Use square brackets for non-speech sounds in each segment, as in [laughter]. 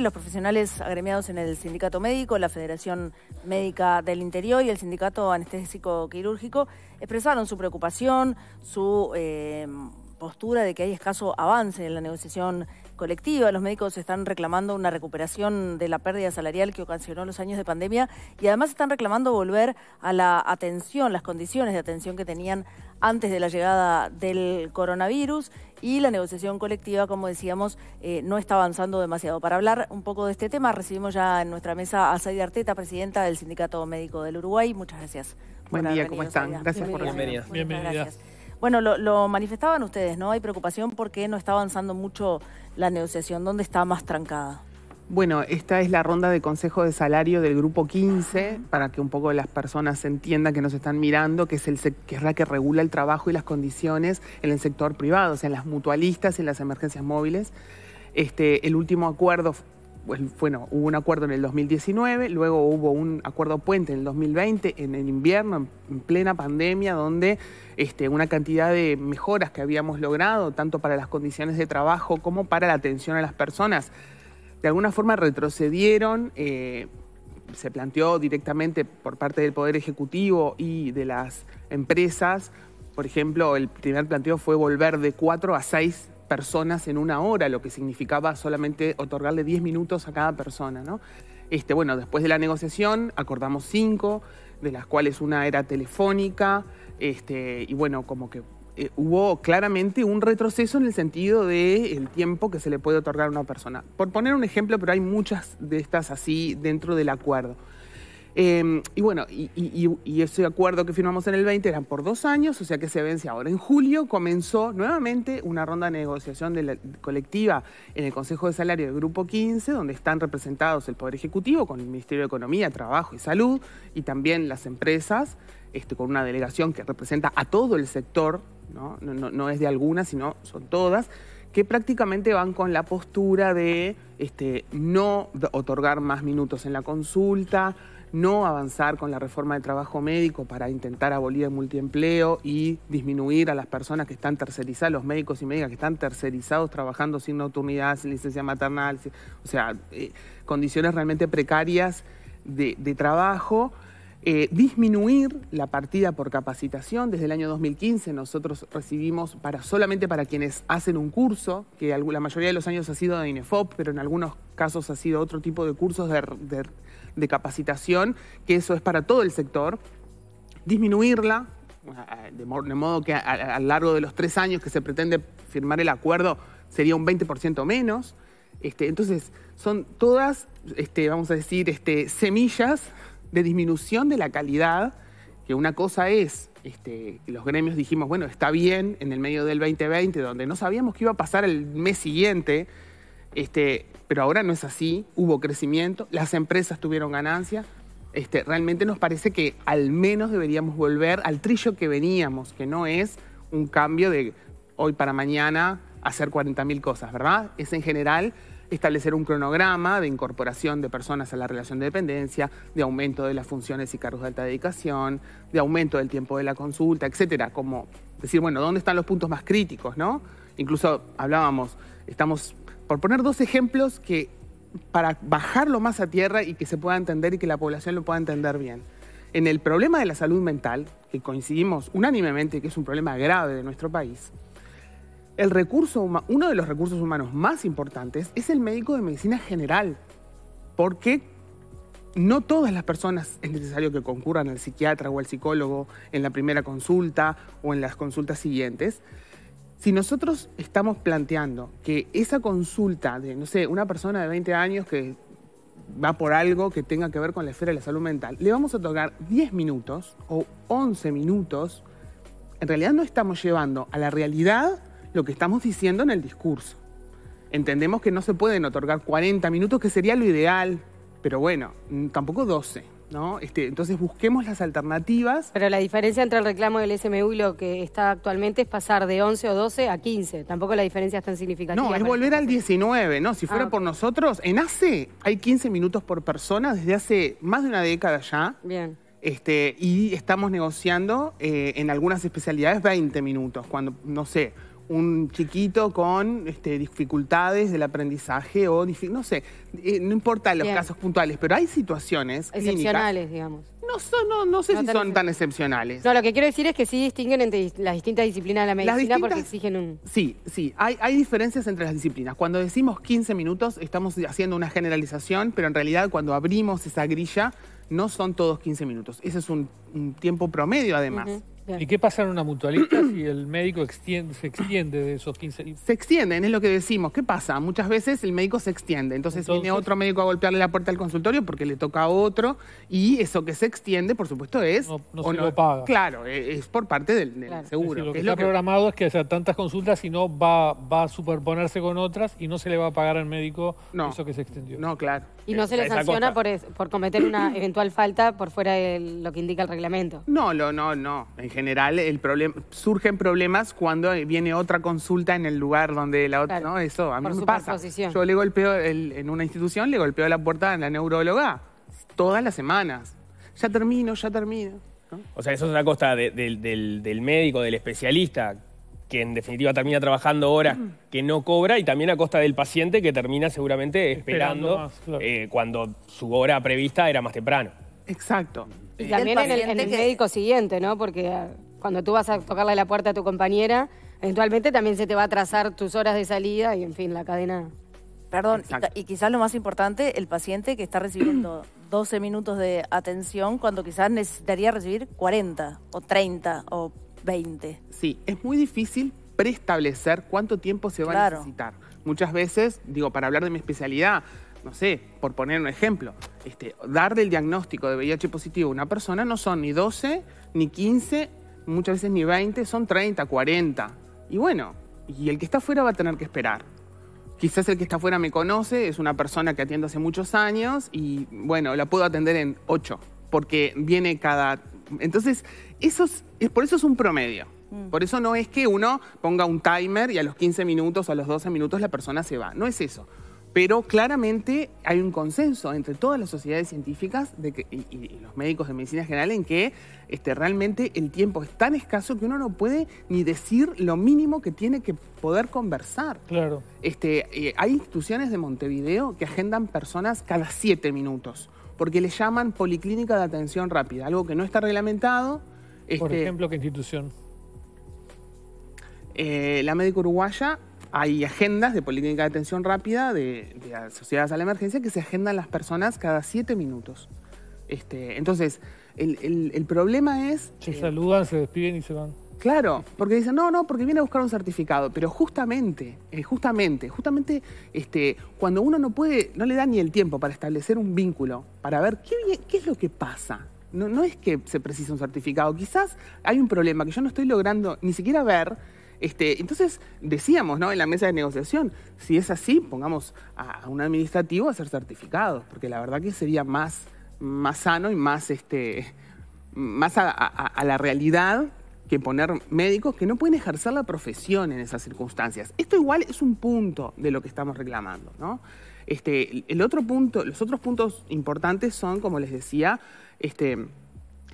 los profesionales agremiados en el Sindicato Médico, la Federación Médica del Interior y el Sindicato Anestésico Quirúrgico expresaron su preocupación, su eh, postura de que hay escaso avance en la negociación colectiva. Los médicos están reclamando una recuperación de la pérdida salarial que ocasionó los años de pandemia y además están reclamando volver a la atención, las condiciones de atención que tenían antes de la llegada del coronavirus y la negociación colectiva, como decíamos, eh, no está avanzando demasiado. Para hablar un poco de este tema, recibimos ya en nuestra mesa a Saida Arteta, presidenta del Sindicato Médico del Uruguay. Muchas gracias. Buen día, ¿cómo están? Gracias por la Bienvenida. Bueno, lo, lo, manifestaban ustedes, ¿no? Hay preocupación porque no está avanzando mucho la negociación. ¿Dónde está más trancada? Bueno, esta es la ronda de consejo de salario del grupo 15, para que un poco las personas entiendan que nos están mirando, que es, el, que la que regula el trabajo y las condiciones en el sector privado, o sea, en las mutualistas en las emergencias móviles. Este, el último acuerdo, pues, bueno, hubo un acuerdo en el 2019, luego hubo un acuerdo puente en el 2020, en el invierno, en plena pandemia, donde este, una cantidad de mejoras que habíamos logrado, tanto para las condiciones de trabajo como para la atención a las personas, de alguna forma retrocedieron. Eh, se planteó directamente por parte del Poder Ejecutivo y de las empresas. Por ejemplo, el primer planteo fue volver de cuatro a seis personas en una hora, lo que significaba solamente otorgarle diez minutos a cada persona. Este, bueno, después de la negociación acordamos cinco, de las cuales una era telefónica, este, y bueno, como que eh, hubo claramente un retroceso en el sentido del tiempo que se le puede otorgar a una persona. Por poner un ejemplo, pero hay muchas de estas así dentro del acuerdo. Em, y bueno, y, ese acuerdo que firmamos en el 20 eran por dos años, o sea que se vence ahora. En julio comenzó nuevamente una ronda de negociación de colectiva en el Consejo de Salario del Grupo 15, donde están representados el Poder Ejecutivo con el Ministerio de Economía, Trabajo y Salud y también las empresas, este, con una delegación que representa a todo el sector, no, es de algunas, sino son todas que prácticamente van con la postura de este, no otorgar más minutos en la consulta, no avanzar con la reforma de trabajo médico para intentar abolir el multiempleo y disminuir a las personas que están tercerizadas, los médicos y médicas que están tercerizados trabajando sin nocturnidad, sin licencia maternal, o sea, eh, condiciones realmente precarias de, trabajo. Eh, disminuir la partida por capacitación. Desde el año 2015 nosotros recibimos para solamente para quienes hacen un curso, que la mayoría de los años ha sido de INEFOP, pero en algunos casos ha sido otro tipo de cursos de de capacitación, que eso es para todo el sector, disminuirla, de modo que a lo largo de los tres años que se pretende firmar el acuerdo sería un 20% menos. Este, entonces, son todas, este, vamos a decir, este, semillas de disminución de la calidad, que una cosa es, los gremios dijimos, bueno, está bien en el medio del 2020, donde no sabíamos qué iba a pasar el mes siguiente, este, pero ahora no es así, hubo crecimiento, las empresas tuvieron ganancias. Este, realmente nos parece que al menos deberíamos volver al trillo que veníamos, que no es un cambio de hoy para mañana hacer 40.000 cosas, ¿verdad? Es en general establecer un cronograma de incorporación de personas a la relación de dependencia, de aumento de las funciones y cargos de alta dedicación, de aumento del tiempo de la consulta, etcétera. Como decir, bueno, ¿dónde están los puntos más críticos, no? Incluso hablábamos, estamos por poner dos ejemplos que para bajarlo más a tierra y que se pueda entender y que la población lo pueda entender bien. En el problema de la salud mental, que coincidimos unánimemente que es un problema grave de nuestro país, el recurso, uno de los recursos humanos más importantes es el médico de medicina general, porque no todas las personas es necesario que concurran al psiquiatra o al psicólogo en la primera consulta o en las consultas siguientes, si nosotros estamos planteando que esa consulta de, no sé, una persona de 20 años que va por algo que tenga que ver con la esfera de la salud mental, le vamos a otorgar 10 minutos o 11 minutos, en realidad no estamos llevando a la realidad lo que estamos diciendo en el discurso. Entendemos que no se pueden otorgar 40 minutos, que sería lo ideal, pero bueno, tampoco 12. Este, entonces busquemos las alternativas. Pero la diferencia entre el reclamo del SMU y lo que está actualmente es pasar de 11 o 12 a 15. Tampoco la diferencia es tan significativa. No, es volver al 19, ¿no? Si fuera ah, por nosotros, en ACE hay 15 minutos por persona desde hace más de una década ya. Bien. Este, y estamos negociando eh, en algunas especialidades 20 minutos, cuando, no sé, un chiquito con este, dificultades del aprendizaje o, no sé, eh, no importa los casos puntuales, pero hay situaciones Excepcionales, digamos. No, son, no, no sé si son tan excepcionales. No, lo que quiero decir es que sí distinguen entre las distintas disciplinas de la medicina porque exigen un... Sí, sí, hay, hay diferencias entre las disciplinas. Cuando decimos 15 minutos estamos haciendo una generalización, pero en realidad cuando abrimos esa grilla no son todos 15 minutos. Ese es un, tiempo promedio además. ¿Y qué pasa en una mutualista si el médico se extiende de esos 15 Se extienden, es lo que decimos. ¿Qué pasa? Muchas veces el médico se extiende. Entonces, viene otro médico a golpearle la puerta al consultorio porque le toca a otro. Y eso que se extiende, por supuesto, es. No, lo paga. Claro, e-, es, por parte del, seguro. lo que, está programado es que haya tantas consultas y no va, a superponerse con otras y no se le va a pagar al médico eso que se extendió. No, claro. Y no se le sanciona por, por cometer una [clears throat] eventual falta por fuera de lo que indica el reglamento. No, no, no, no. En general, el surgen problemas cuando viene otra consulta en el lugar donde la otra, ¿no? Eso a mí por me pasa. Yo le golpeo en una institución le golpeo la puerta a la neuróloga todas las semanas. Ya termino, ya termino. O sea, eso es una costa del, del médico, del especialista, que en definitiva termina trabajando horas que no cobra y también a costa del paciente que termina seguramente esperando, eh, cuando su hora prevista era más temprano. Exacto. Y también en el, médico siguiente, ¿no? Porque eh, cuando tú vas a tocarle la puerta a tu compañera, eventualmente también se te va a trazar tus horas de salida y, en fin, la cadena. Perdón, y y, quizás lo más importante, el paciente que está recibiendo 12 [clears throat] minutos de atención cuando quizás necesitaría recibir 40 o 30 o 20. Sí, es muy difícil preestablecer cuánto tiempo se va a necesitar. Muchas veces, digo, para hablar de mi especialidad, no sé, por poner un ejemplo, este, darle el diagnóstico de VIH positivo a una persona no son ni 12, ni 15, muchas veces ni 20, son 30, 40. Y bueno, y el que está afuera va a tener que esperar. Quizás el que está afuera me conoce, es una persona que atiendo hace muchos años y bueno, la puedo atender en 8, porque viene cada entonces, eso es, eh, por eso es un promedio. Mm. Por eso no es que uno ponga un timer y a los 15 minutos o a los 12 minutos la persona se va. No es eso. Pero claramente hay un consenso entre todas las sociedades científicas de que, y, los médicos de medicina general en que este, realmente el tiempo es tan escaso que uno no puede ni decir lo mínimo que tiene que poder conversar. Claro. Este, eh, hay instituciones de Montevideo que agendan personas cada siete minutos porque le llaman policlínica de atención rápida, algo que no está reglamentado. Este, Por ejemplo, ¿qué institución? Eh, la médica uruguaya, hay agendas de policlínica de atención rápida de, de asociadas a la emergencia que se agendan las personas cada siete minutos. Este, entonces, el, problema es... Se saludan, se despiden y se van. Claro, porque dicen, no, no, porque viene a buscar un certificado. Pero justamente, eh, justamente, justamente, este, cuando uno no puede, no le da ni el tiempo para establecer un vínculo, para ver qué, qué es lo que pasa. No, no es que se precise un certificado, quizás hay un problema que yo no estoy logrando ni siquiera ver, este, entonces, decíamos ¿no? en la mesa de negociación, si es así, pongamos a, un administrativo a hacer certificados, porque la verdad que sería más, más sano y más, este, más a la realidad que poner médicos que no pueden ejercer la profesión en esas circunstancias. Esto igual es un punto de lo que estamos reclamando, ¿no? Este, el otro punto, los otros puntos importantes son, como les decía, este,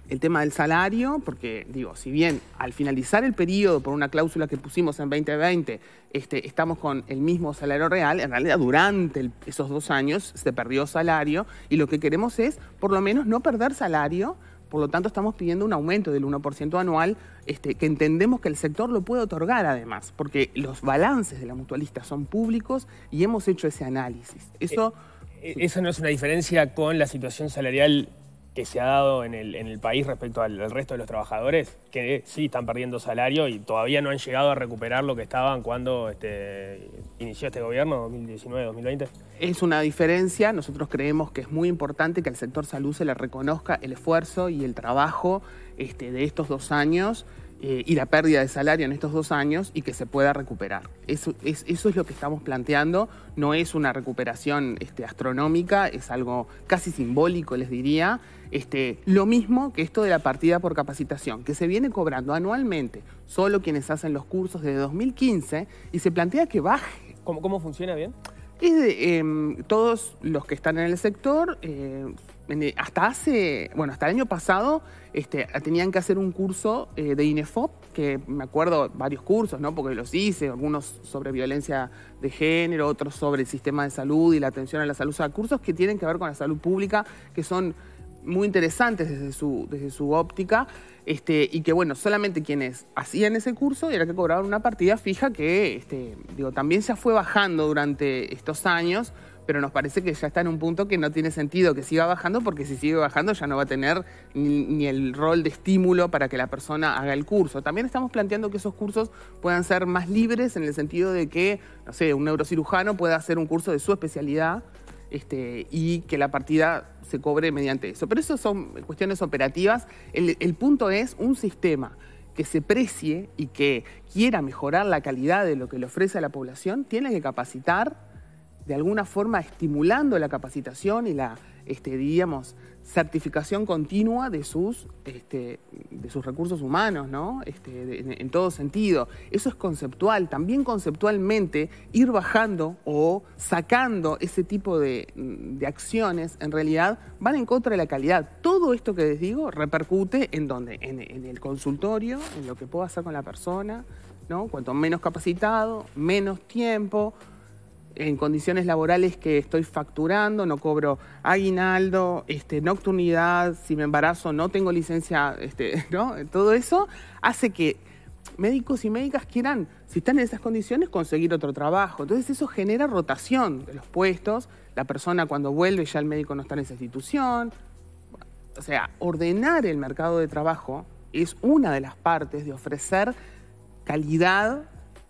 el tema del salario, porque digo, si bien al finalizar el periodo por una cláusula que pusimos en 2020, este, estamos con el mismo salario real, en realidad durante esos dos años se perdió salario y lo que queremos es por lo menos no perder salario por lo tanto, estamos pidiendo un aumento del 1% anual este, que entendemos que el sector lo puede otorgar además, porque los balances de la mutualista son públicos y hemos hecho ese análisis. Eh, eso... Eh, eso no es una diferencia con la situación salarial que se ha dado en el, país respecto al, resto de los trabajadores, que sí están perdiendo salario y todavía no han llegado a recuperar lo que estaban cuando este, inició este gobierno, 2019-2020? Es una diferencia, nosotros creemos que es muy importante que al sector salud se le reconozca el esfuerzo y el trabajo este, de estos dos años eh, y la pérdida de salario en estos dos años y que se pueda recuperar. Eso es, eso es lo que estamos planteando, no es una recuperación este, astronómica, es algo casi simbólico, les diría. Este, lo mismo que esto de la partida por capacitación, que se viene cobrando anualmente, solo quienes hacen los cursos desde 2015, y se plantea que baje. ¿Cómo, cómo funciona bien? Es em, todos los que están en el sector... Eh, eh, hasta bueno, el año pasado este, tenían que hacer un curso eh, de INEFOP, que me acuerdo varios cursos, ¿no? Porque los hice, algunos sobre violencia de género, otros sobre el sistema de salud y la atención a la salud, o sea, cursos que tienen que ver con la salud pública, que son muy interesantes desde su, desde su óptica, este, y que bueno, solamente quienes hacían ese curso era que cobraban una partida fija que, este, también se fue bajando durante estos años, pero nos parece que ya está en un punto que no tiene sentido que siga bajando, porque si sigue bajando ya no va a tener ni, el rol de estímulo para que la persona haga el curso. También estamos planteando que esos cursos puedan ser más libres en el sentido de que, no sé, un neurocirujano pueda hacer un curso de su especialidad. Este, y que la partida se cobre mediante eso. Pero eso son cuestiones operativas. el, punto es un sistema que se precie y que quiera mejorar la calidad de lo que le ofrece a la población, tiene que capacitar de alguna forma estimulando la capacitación y la, este, digamos certificación continua de sus, este, de sus recursos humanos, ¿no? Este, en, todo sentido. Eso es conceptual. También conceptualmente ir bajando o sacando ese tipo de, acciones, en realidad, van en contra de la calidad. Todo esto que les digo repercute en dónde. en, en el consultorio, en lo que puedo hacer con la persona, ¿no? Cuanto menos capacitado, menos tiempo, en condiciones laborales que estoy facturando, no cobro aguinaldo, este, nocturnidad, si me embarazo no tengo licencia, este, [laughs] ¿no? Todo eso hace que médicos y médicas quieran, si están en esas condiciones, conseguir otro trabajo. Entonces eso genera rotación de los puestos, la persona cuando vuelve ya el médico no está en esa institución. O sea, ordenar el mercado de trabajo es una de las partes de ofrecer calidad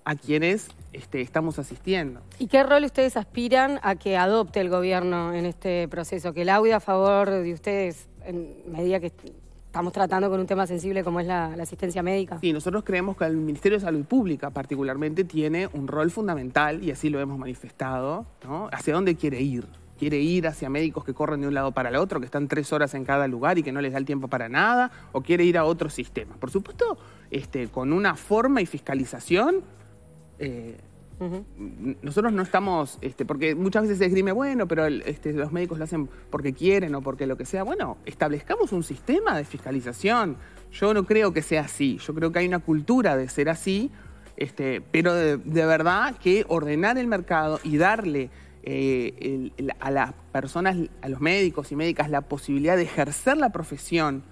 a quienes este, estamos asistiendo. ¿Y qué rol ustedes aspiran a que adopte el gobierno en este proceso? Que laude a favor de ustedes en medida que estamos tratando con un tema sensible como es la, asistencia médica. Sí, nosotros creemos que el Ministerio de Salud Pública particularmente tiene un rol fundamental, y así lo hemos manifestado, ¿no? ¿Hacia dónde quiere ir? quiere ir hacia médicos que corren de un lado para el otro, que están tres horas en cada lugar y que no les da el tiempo para nada, o quiere ir a otro sistema? Por supuesto, este, con una forma y fiscalización eh, nosotros no estamos, este, porque muchas veces se esgrime, bueno, pero este, los médicos lo hacen porque quieren o porque lo que sea. Bueno, establezcamos un sistema de fiscalización. Yo no creo que sea así. Yo creo que hay una cultura de ser así, este, pero de, verdad que ordenar el mercado y darle eh, a las personas, a los médicos y médicas, la posibilidad de ejercer la profesión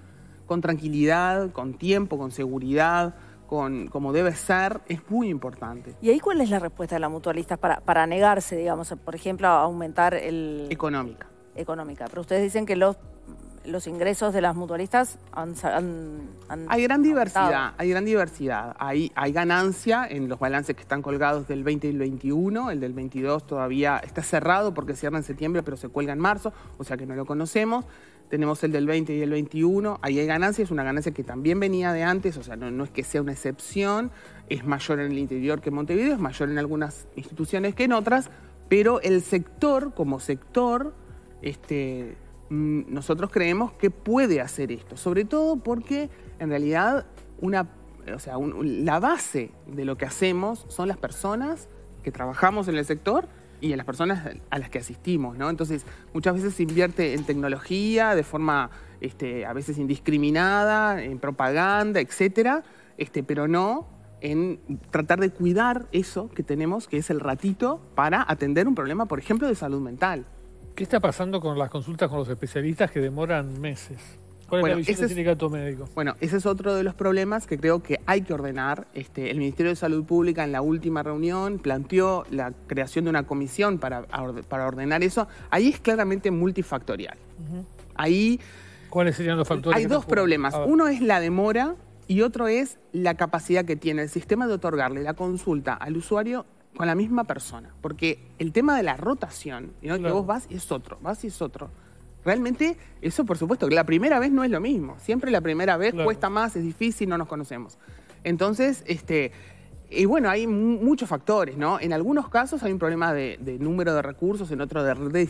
con tranquilidad, con tiempo, con seguridad, como debe ser es muy importante. ¿Y ahí cuál es la respuesta de la mutualista para, para negarse, digamos, por ejemplo, a aumentar el... Económica. Económica. Pero ustedes dicen que los los ingresos de las mutualistas han, hay gran diversidad hay gran diversidad hay, hay ganancia en los balances que están colgados del 20 y el 21 el del 22 todavía está cerrado porque cierra en septiembre pero se cuelga en marzo o sea que no lo conocemos tenemos el del 20 y el 21, ahí hay ganancias, es una ganancia que también venía de antes, o sea, no, es que sea una excepción, es mayor en el interior que Montevideo, es mayor en algunas instituciones que en otras, pero el sector como sector, este, mm, nosotros creemos que puede hacer esto, sobre todo porque en realidad una, sea, la base de lo que hacemos son las personas que trabajamos en el sector y a las personas a las que asistimos, ¿no? Entonces, muchas veces se invierte en tecnología de forma este, a veces indiscriminada, en propaganda, etcétera, este, pero no en tratar de cuidar eso que tenemos, que es el ratito, para atender un problema, por ejemplo, de salud mental. ¿Qué está pasando con las consultas con los especialistas que demoran meses? ¿Cuál bueno, es la visión médico? Bueno, ese es otro de los problemas que creo que hay que ordenar. Este, el Ministerio de Salud Pública en la última reunión planteó la creación de una comisión para, para ordenar eso. Ahí es claramente multifactorial. Ahí... ¿Cuáles serían los factores? Hay dos problemas. Uno es la demora y otro es la capacidad que tiene el sistema de otorgarle la consulta al usuario con la misma persona. Porque el tema de la rotación, ¿no? que vos vas y es otro, vas y es otro. Realmente, eso por supuesto, la primera vez no es lo mismo. Siempre la primera vez cuesta más, es difícil, no nos conocemos. Entonces, este, y bueno, hay muchos factores, ¿no? En algunos casos hay un problema de, número de recursos, en otros de, redistribución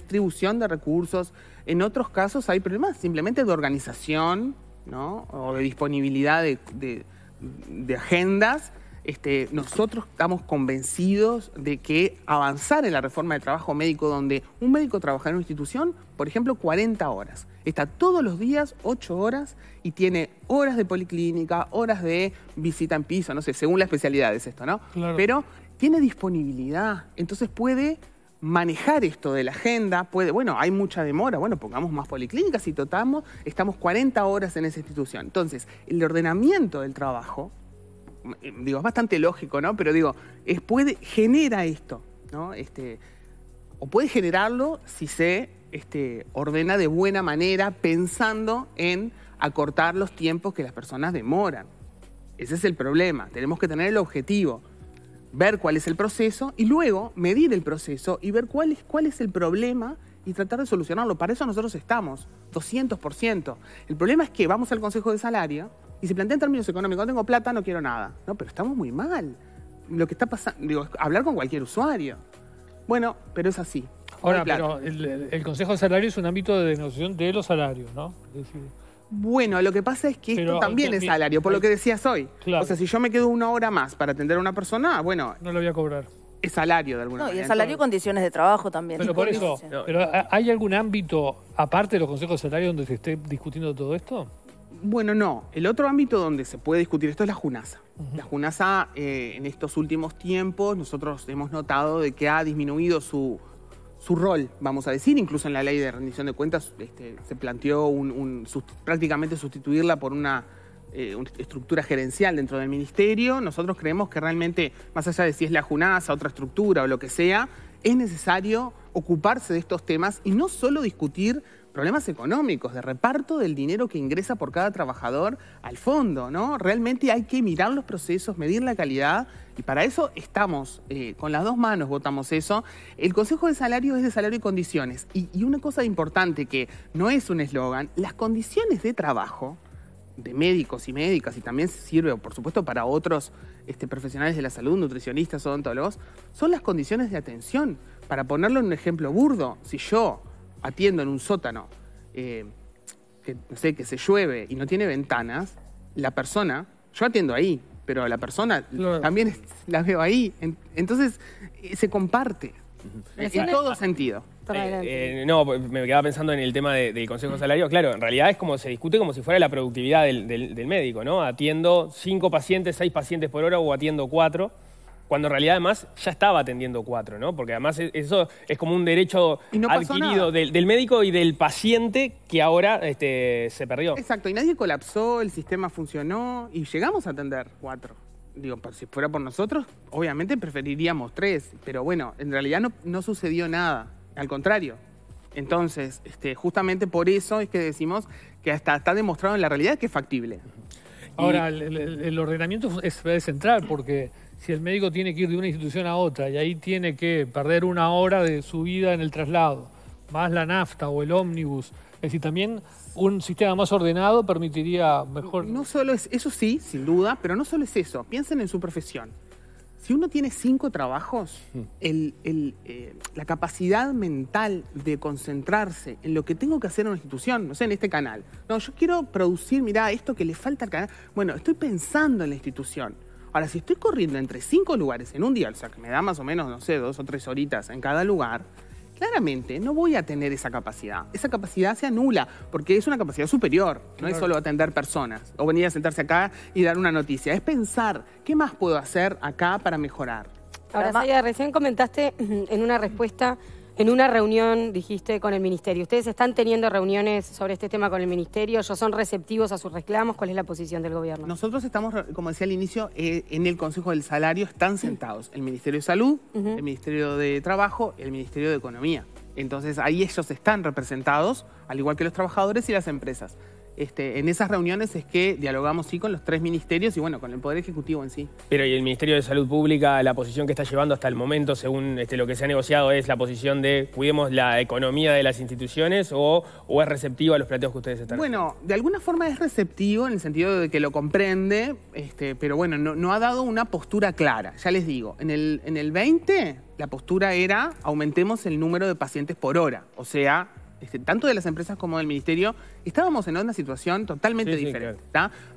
distribución de recursos, en otros casos hay problemas simplemente de organización, ¿no? O de disponibilidad de agendas. Este, nosotros estamos convencidos de que avanzar en la reforma de trabajo médico, donde un médico trabaja en una institución, por ejemplo, 40 horas, está todos los días 8 horas y tiene horas de policlínica, horas de visita en piso, no sé, según la especialidad es esto, ¿no? Pero tiene disponibilidad, entonces puede manejar esto de la agenda, puede, bueno, hay mucha demora, bueno, pongamos más policlínicas y totamos, estamos 40 horas en esa institución. Entonces, el ordenamiento del trabajo digo, es bastante lógico, ¿no? Pero digo, es, puede, genera esto, ¿no? Este, o puede generarlo si se este, ordena de buena manera pensando en acortar los tiempos que las personas demoran. Ese es el problema. Tenemos que tener el objetivo, ver cuál es el proceso y luego medir el proceso y ver cuál es, cuál es el problema y tratar de solucionarlo. Para eso nosotros estamos, 200%. El problema es que vamos al Consejo de Salario y se plantea en términos económicos, no tengo plata, no quiero nada. No, pero estamos muy mal. Lo que está pasando, digo, hablar con cualquier usuario. Bueno, pero es así. Ahora, pero el, Consejo de Salario es un ámbito de negociación de los salarios, ¿no? bueno, lo que pasa es que esto también es salario, por lo que decías hoy. Claro. O sea, si yo me quedo una hora más para atender a una persona, bueno... No lo voy a cobrar. Es salario de alguna manera. No, y es salario y condiciones de trabajo también. Pero por eso, ¿pero ¿hay algún ámbito, aparte de los consejos de salario, donde se esté discutiendo todo esto? Bueno, no. El otro ámbito donde se puede discutir esto es la Junasa. La Junasa eh, en estos últimos tiempos nosotros hemos notado de que ha disminuido su, rol, vamos a decir, incluso en la ley de rendición de cuentas este, se planteó prácticamente sustituirla por una, eh, una, estructura gerencial dentro del ministerio. Nosotros creemos que realmente, más allá de si es la Junasa, otra estructura o lo que sea, es necesario ocuparse de estos temas y no solo discutir problemas económicos, de reparto del dinero que ingresa por cada trabajador al fondo, ¿no? Realmente hay que mirar los procesos, medir la calidad y para eso estamos, eh, con las dos manos votamos eso. El Consejo de Salario es de salario y condiciones. Y, una cosa importante que no es un eslogan, las condiciones de trabajo de médicos y médicas, y también sirve, por supuesto, para otros este, profesionales de la salud, nutricionistas, odontólogos, son las condiciones de atención. Para ponerlo en un ejemplo burdo, si yo atiendo en un sótano, eh, que, no sé, que se llueve y no tiene ventanas, la persona, yo atiendo ahí, pero la persona también la veo ahí. entonces eh, se comparte en todo sentido. Eh, no, pues, me quedaba pensando en el tema del consejo de salario. Claro, en realidad es como se discute como si fuera la productividad del, del médico, ¿no? Atiendo cinco pacientes, seis pacientes por hora o atiendo cuatro cuando en realidad además ya estaba atendiendo cuatro, ¿no? Porque además e-, eso es como un derecho adquirido del, médico y del paciente que ahora este, se perdió. Exacto, y nadie colapsó, el sistema funcionó y llegamos a atender cuatro. Digo, si fuera por nosotros, obviamente preferiríamos tres, pero bueno, en realidad no, no sucedió nada, al contrario. Entonces, este, justamente por eso es que decimos que hasta está demostrado en la realidad que es factible. Ahora, el, ordenamiento es, es central porque si el médico tiene que ir de una institución a otra y ahí tiene que perder una hora de su vida en el traslado, más la nafta o el ómnibus, es decir, también un sistema más ordenado permitiría mejor... No solo es, eso sí, sin duda, pero no solo es eso, piensen en su profesión. Si uno tiene cinco trabajos, mm. eh, la capacidad mental de concentrarse en lo que tengo que hacer en una institución, no sé, en este canal. No, yo quiero producir, mirá, esto que le falta al canal. Bueno, estoy pensando en la institución Ahora, si estoy corriendo entre cinco lugares en un día, o sea, que me da más o menos, no sé, dos o tres horitas en cada lugar, claramente no voy a tener esa capacidad. Esa capacidad se anula porque es una capacidad superior. No es solo atender personas o venir a sentarse acá y dar una noticia. Es pensar, ¿qué más puedo hacer acá para mejorar? Ahora, Saya, recién comentaste [clears throat] en una respuesta en una reunión, dijiste, con el Ministerio. ¿Ustedes están teniendo reuniones sobre este tema con el Ministerio? ¿Ellos son receptivos a sus reclamos? ¿Cuál es la posición del Gobierno? Nosotros estamos, como decía al inicio, eh, en el Consejo del Salario están sentados el Ministerio de Salud, el Ministerio de Trabajo, el Ministerio de Economía. Entonces ahí ellos están representados, al igual que los trabajadores y las empresas. Este, en esas reuniones es que dialogamos sí con los tres ministerios y bueno, con el Poder Ejecutivo en sí. Pero y el Ministerio de Salud Pública, la posición que está llevando hasta el momento, según este, lo que se ha negociado, es la posición de cuidemos la economía de las instituciones o, es receptivo a los planteos que ustedes están Bueno, de alguna forma es receptivo en el sentido de que lo comprende, este, pero bueno, no, ha dado una postura clara. Ya les digo, en el, en el 20 la postura era aumentemos el número de pacientes por hora, o sea, este, tanto de las empresas como del ministerio, estábamos en una situación totalmente diferente,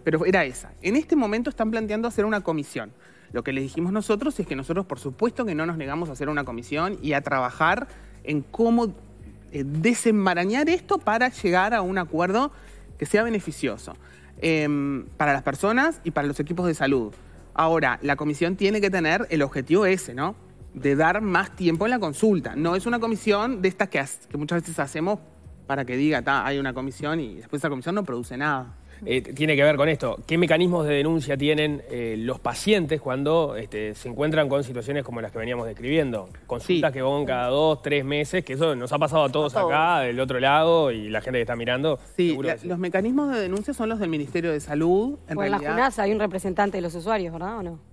pero era esa. En este momento están planteando hacer una comisión. Lo que les dijimos nosotros es que nosotros, por supuesto, que no nos negamos a hacer una comisión y a trabajar en cómo desembarañar eh, desenmarañar esto para llegar a un acuerdo que sea beneficioso em, para las personas y para los equipos de salud. Ahora, la comisión tiene que tener el objetivo ese, ¿no? de dar más tiempo en la consulta. No es una comisión de estas que, muchas veces hacemos para que diga, está, hay una comisión y después esa comisión no produce nada. Eh, tiene que ver con esto. ¿Qué mecanismos de denuncia tienen eh, los pacientes cuando este, se encuentran con situaciones como las que veníamos describiendo? Consultas que van cada dos, tres meses, que eso nos ha pasado a todos, acá, del otro lado, y la gente que está mirando. Sí, los mecanismos de denuncia son los del Ministerio de Salud. En, la Junaza hay un representante de los usuarios, ¿verdad o no?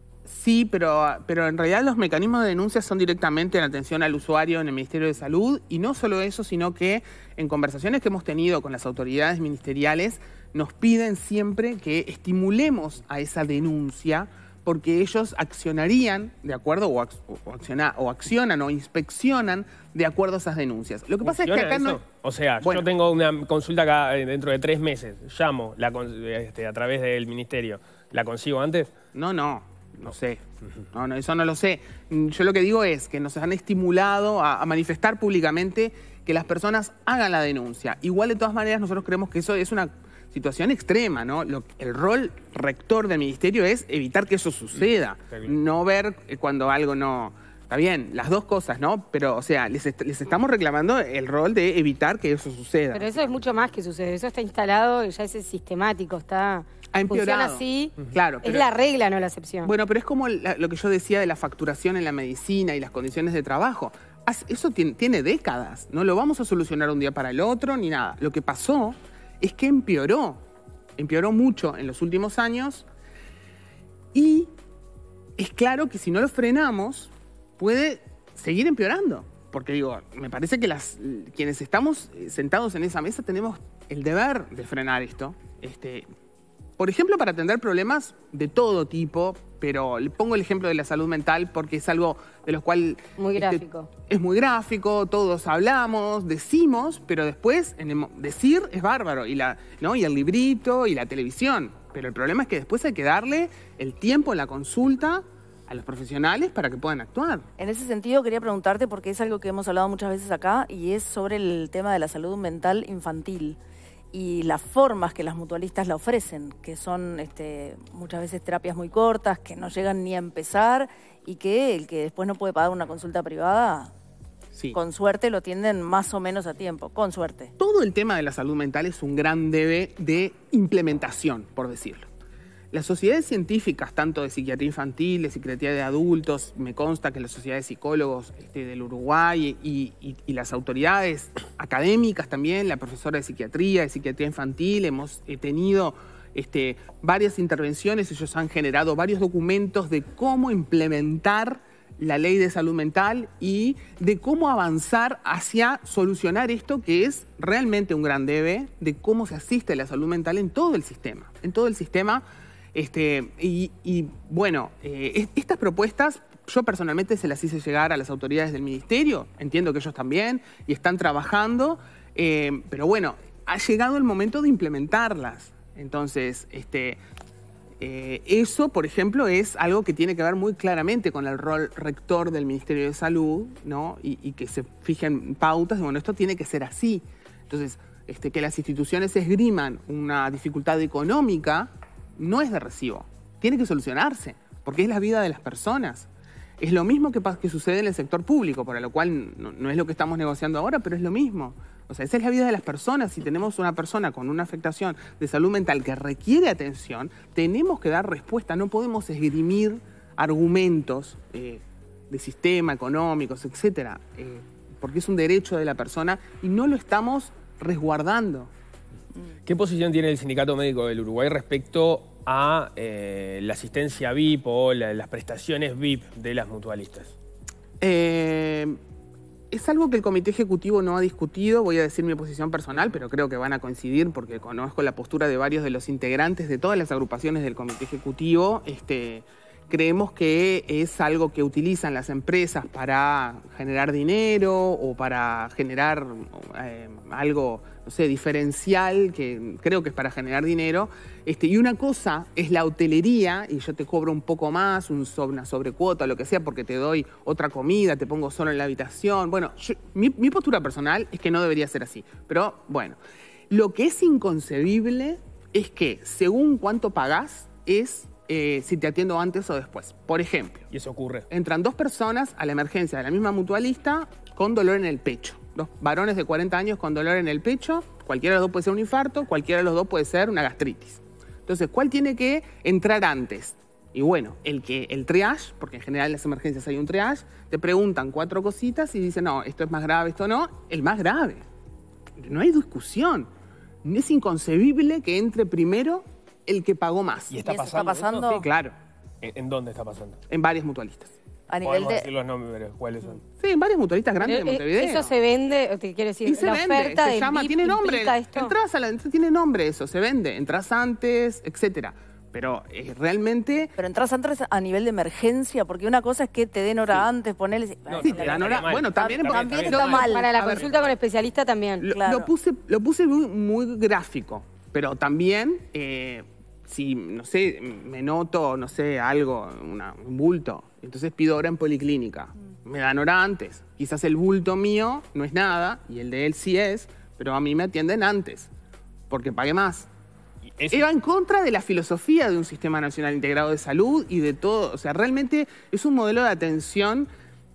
Sí, pero, pero en realidad los mecanismos de denuncia son directamente en atención al usuario en el Ministerio de Salud y no solo eso, sino que en conversaciones que hemos tenido con las autoridades ministeriales nos piden siempre que estimulemos a esa denuncia porque ellos accionarían de acuerdo o, acciona o accionan o inspeccionan de acuerdo a esas denuncias. Lo que pasa es que acá no... O sea, yo tengo una consulta acá eh, dentro de tres meses, llamo la, este, a través del ministerio, ¿la consigo antes? No, no. No sé, [laughs] no, eso no lo sé. Yo lo que digo es que nos han estimulado a, manifestar públicamente que las personas hagan la denuncia. Igual, de todas maneras, nosotros creemos que eso es una situación extrema, ¿no? el rol rector del ministerio es evitar que eso suceda, no ver eh, cuando algo no... Está bien, las dos cosas, ¿no? Pero, o sea, les, estamos reclamando el rol de evitar que eso suceda. Pero eso es mucho más que sucede, eso está instalado, ya es sistemático, está ha empeorado. Funciona así. Claro. es la regla, no la excepción. Bueno, pero es como lo que yo decía de la facturación en la medicina y las condiciones de trabajo. Eso tiene, décadas. No lo vamos a solucionar un día para el otro ni nada. Lo que pasó es que empeoró. Empeoró mucho en los últimos años. Y es claro que si no lo frenamos, puede seguir empeorando. Porque digo, me parece que las, quienes estamos sentados en esa mesa tenemos el deber de frenar esto. Este, por ejemplo, para atender problemas de todo tipo, pero le pongo el ejemplo de la salud mental porque es algo de los cual... Muy este, gráfico. es muy gráfico, todos hablamos, decimos, pero después en decir es bárbaro, y, ¿no? y el librito, y la televisión. Pero el problema es que después hay que darle el tiempo la consulta a los profesionales para que puedan actuar. En ese sentido quería preguntarte, porque es algo que hemos hablado muchas veces acá, y es sobre el tema de la salud mental infantil y las formas que las mutualistas la ofrecen, que son este, muchas veces terapias muy cortas, que no llegan ni a empezar y que el que después no puede pagar una consulta privada, sí. con suerte lo tienden más o menos a tiempo, con suerte. Todo el tema de la salud mental es un gran debe de implementación, por decirlo. Las sociedades científicas, tanto de psiquiatría infantil, de psiquiatría de adultos, me consta que la sociedad de psicólogos este, del Uruguay y, las autoridades académicas también, la profesora de psiquiatría, de psiquiatría infantil, hemos eh, tenido este, varias intervenciones, ellos han generado varios documentos de cómo implementar la ley de salud mental y de cómo avanzar hacia solucionar esto que es realmente un gran debe de cómo se asiste a la salud mental en todo el sistema, en todo el sistema este, y, bueno, eh, estas propuestas yo personalmente se las hice llegar a las autoridades del ministerio, entiendo que ellos también, y están trabajando, eh, pero bueno, ha llegado el momento de implementarlas. Entonces, este, eh, eso, por ejemplo, es algo que tiene que ver muy claramente con el rol rector del Ministerio de Salud, ¿no? Y, que se fijen pautas, de, bueno, esto tiene que ser así. Entonces, este, que las instituciones esgriman una dificultad económica no es de recibo. Tiene que solucionarse, porque es la vida de las personas. Es lo mismo que, que sucede en el sector público, para lo cual no, es lo que estamos negociando ahora, pero es lo mismo. O sea, esa es la vida de las personas. Si tenemos una persona con una afectación de salud mental que requiere atención, tenemos que dar respuesta. No podemos esgrimir argumentos eh, de sistema, económicos, etcétera, eh, porque es un derecho de la persona y no lo estamos resguardando. ¿Qué posición tiene el Sindicato Médico del Uruguay respecto a eh, la asistencia VIP o las prestaciones VIP de las mutualistas? Eh, es algo que el comité ejecutivo no ha discutido, voy a decir mi posición personal, pero creo que van a coincidir porque conozco la postura de varios de los integrantes de todas las agrupaciones del comité ejecutivo. Este, creemos que es algo que utilizan las empresas para generar dinero o para generar eh, algo, no sé, diferencial, que creo que es para generar dinero. Este, y una cosa es la hotelería, y yo te cobro un poco más, un, una sobrecuota, lo que sea, porque te doy otra comida, te pongo solo en la habitación. Bueno, mi, postura personal es que no debería ser así, pero bueno. Lo que es inconcebible es que según cuánto pagás es eh, si te atiendo antes o después. Por ejemplo. Y eso ocurre. Entran dos personas a la emergencia de la misma mutualista con dolor en el pecho. Dos varones de 40 años con dolor en el pecho. Cualquiera de los dos puede ser un infarto, cualquiera de los dos puede ser una gastritis. Entonces, ¿cuál tiene que entrar antes? Y bueno, el que el triage, porque en general en las emergencias hay un triage, te preguntan cuatro cositas y dicen, no, esto es más grave, esto no, el más grave. No hay discusión. Es inconcebible que entre primero el que pagó más. ¿Y está pasando? Sí, claro. ¿En, dónde está pasando? En varias mutualistas. A decir los nombres, ¿cuáles son? Sí, en varias mutualistas grandes de eh, Montevideo. Eso se vende, ¿Qué quiero decir, se la vende, oferta se llama, tiene nombre, entras a la, tiene nombre eso, se vende, entras antes, etcétera. Pero eh, realmente... Pero entras antes a nivel de emergencia, porque una cosa es que te den hora antes, ponerle... sí, te dan hora... Bueno, también... También, también está mal. Para la consulta con especialista también, lo, claro. lo puse, lo puse muy, gráfico, pero también... Eh, si, no sé, me noto, no sé, algo, un bulto, entonces pido hora en policlínica. Mm. Me dan hora antes. Quizás el bulto mío no es nada y el de él sí es, pero a mí me atienden antes, porque pagué más. va en contra de la filosofía de un sistema nacional integrado de salud y de todo. O sea, realmente es un modelo de atención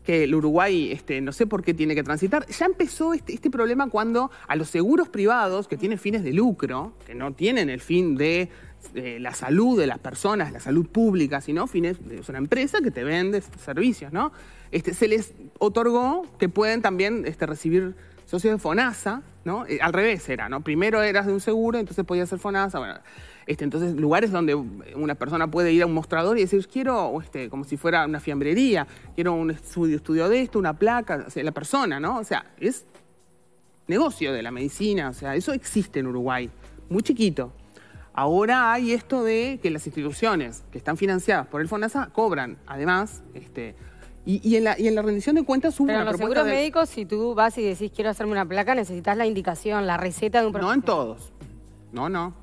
que el Uruguay, este, no sé por qué tiene que transitar. Ya empezó este, este problema cuando a los seguros privados, que tienen fines de lucro, que no tienen el fin de eh, la salud de las personas, la salud pública, sino fines, es una empresa que te vende servicios, ¿no? Este, se les otorgó que pueden también este, recibir socios de FONASA, ¿no? Eh, al revés era, ¿no? Primero eras de un seguro, entonces podías ser FONASA, este, entonces lugares donde una persona puede ir a un mostrador y decir, quiero, este, como si fuera una fiambrería, quiero un estudio, de esto, una placa, la persona, ¿no? O sea, es negocio de la medicina, o sea, eso existe en Uruguay, muy chiquito, Ahora hay esto de que las instituciones que están financiadas por el FONASA cobran, además, este, y, en la, y en la rendición de cuentas hubo Pero en los seguros médicos, si tú vas y decís quiero hacerme una placa, necesitas la indicación, la receta de un producto. No en todos. No, no.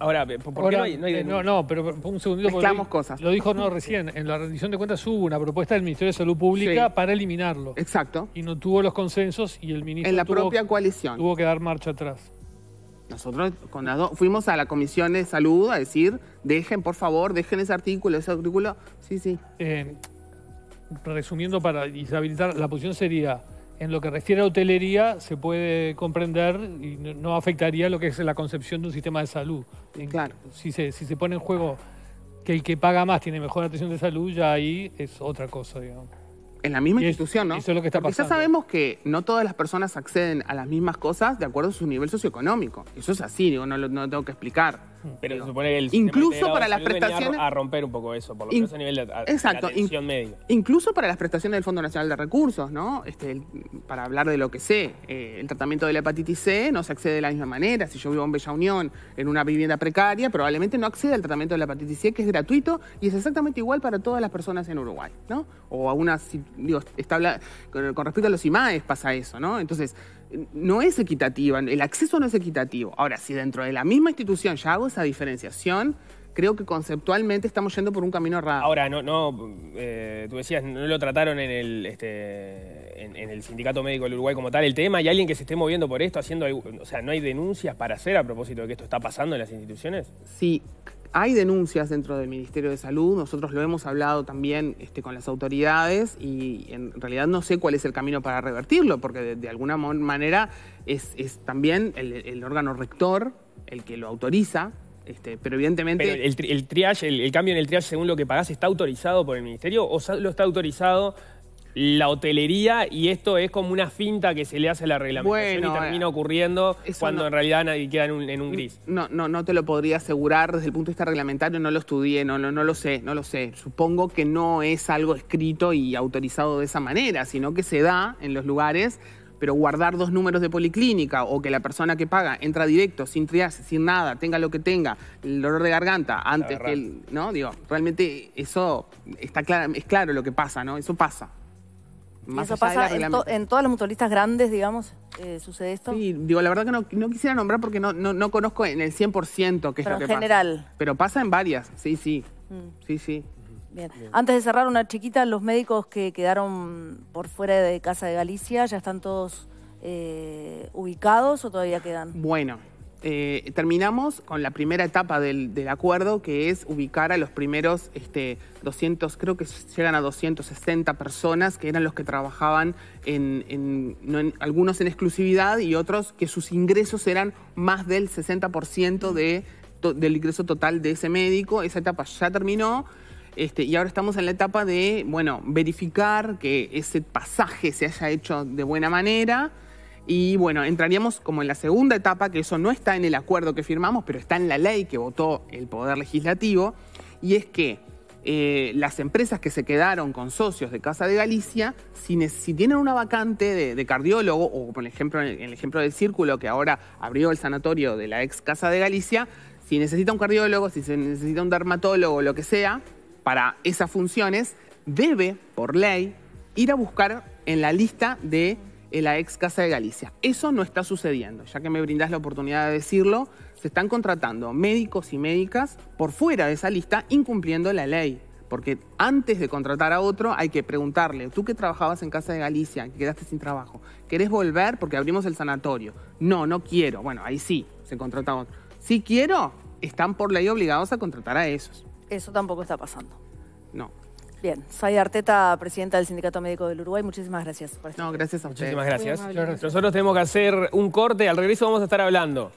Ahora, ¿por qué no hay, no, eh, no, pero un segundito. Mezclamos cosas. Lo dijo no recién. En la rendición de cuentas hubo una propuesta del Ministerio de Salud Pública para eliminarlo. Exacto. Y no tuvo los consensos y el ministro. En la propia coalición. Tuvo que dar marcha atrás. Nosotros con las dos fuimos a la Comisión de Salud a decir, dejen, por favor, dejen ese artículo, ese artículo. Sí, sí. Eh, resumiendo para deshabilitar, la posición sería, en lo que refiere a hotelería, se puede comprender y no, afectaría lo que es la concepción de un sistema de salud. Claro. Si se, si se pone en juego que el que paga más tiene mejor atención de salud, ya ahí es otra cosa, digamos en la misma institución, ¿no? Eso es lo que está pasando. Ya sabemos que no todas las personas acceden a las mismas cosas de acuerdo a su nivel socioeconómico. Eso es así, digo, no no lo tengo que explicar. Pero se supone que el incluso para las prestaciones a romper un poco eso, por lo menos a nivel de atención médica. Incluso para las prestaciones del Fondo Nacional de Recursos, ¿no? Este, para hablar de lo que sé, eh, el tratamiento de la hepatitis C no se accede de la misma manera. Si yo vivo en Bella Unión en una vivienda precaria, probablemente no accede al tratamiento de la hepatitis C, que es gratuito y es exactamente igual para todas las personas en Uruguay, ¿no? O a una, digo, está, con, con respecto a los IMAES pasa eso, ¿no? Entonces no es equitativa, el acceso no es equitativo. Ahora, si dentro de la misma institución ya hago esa diferenciación, creo que conceptualmente estamos yendo por un camino raro. Ahora, no, no eh, tú decías, no lo trataron en el, este, en, el Sindicato Médico del Uruguay como tal el tema, ¿hay alguien que se esté moviendo por esto, haciendo, o sea, ¿no hay denuncias para hacer a propósito de que esto está pasando en las instituciones? Sí, hay denuncias dentro del Ministerio de Salud, nosotros lo hemos hablado también este, con las autoridades y en realidad no sé cuál es el camino para revertirlo, porque de, alguna manera es, también el, órgano rector el que lo autoriza. Este, pero evidentemente... el, el, cambio en el triage según lo que pagás, ¿está autorizado por el Ministerio o lo está autorizado la hotelería y esto es como una finta que se le hace a la reglamentación y termina eh, ocurriendo cuando en realidad nadie queda en un, gris. No, no, no te lo podría asegurar desde el punto de vista reglamentario, no lo estudié, no, no, no lo sé, no lo sé. Supongo que no es algo escrito y autorizado de esa manera, sino que se da en los lugares pero guardar dos números de policlínica o que la persona que paga entra directo, sin trias sin nada, tenga lo que tenga, el dolor de garganta, antes que el, ¿no? Digo, realmente eso está claro, es claro lo que pasa, ¿no? Eso pasa eso pasa en, todas las mutualistas grandes, digamos, eh, sucede esto? Sí, digo, la verdad que no, quisiera nombrar porque no, conozco en el 100% que es lo que pasa. en general. Pero pasa en varias, sí, sí, mm. sí, sí. Bien. Antes de cerrar, una chiquita, los médicos que quedaron por fuera de Casa de Galicia, ¿ya están todos eh, ubicados o todavía quedan? Bueno, eh, terminamos con la primera etapa del, acuerdo, que es ubicar a los primeros 200, este, creo que llegan a 260 personas, que eran los que trabajaban en, algunos en exclusividad y otros que sus ingresos eran más del 60% del ingreso total de ese médico. Esa etapa ya terminó. Este, y ahora estamos en la etapa de, bueno, verificar que ese pasaje se haya hecho de buena manera, y bueno, entraríamos como en la segunda etapa, que eso no está en el acuerdo que firmamos, pero está en la ley que votó el Poder Legislativo, y es que eh, las empresas que se quedaron con socios de Casa de Galicia, si, tienen una vacante de, cardiólogo, o por ejemplo el, en el, ejemplo del círculo que ahora abrió el sanatorio de la ex Casa de Galicia, si necesita un cardiólogo, si se necesita un dermatólogo, lo que sea, para esas funciones, debe, por ley, ir a buscar en la lista de en la ex Casa de Galicia. Eso no está sucediendo, ya que me brindás la oportunidad de decirlo, se están contratando médicos y médicas por fuera de esa lista incumpliendo la ley. Porque antes de contratar a otro hay que preguntarle, tú que trabajabas en Casa de Galicia, que quedaste sin trabajo, ¿querés volver porque abrimos el sanatorio? No, no quiero. Bueno, ahí sí, se contrata Si quiero, están por ley obligados a contratar a esos. Eso tampoco está pasando. No. Bien, Soy Arteta, presidenta del Sindicato Médico del Uruguay, muchísimas gracias. Por no, gracias a ustedes. Muchísimas gracias. Nosotros tenemos que hacer un corte, al regreso vamos a estar hablando.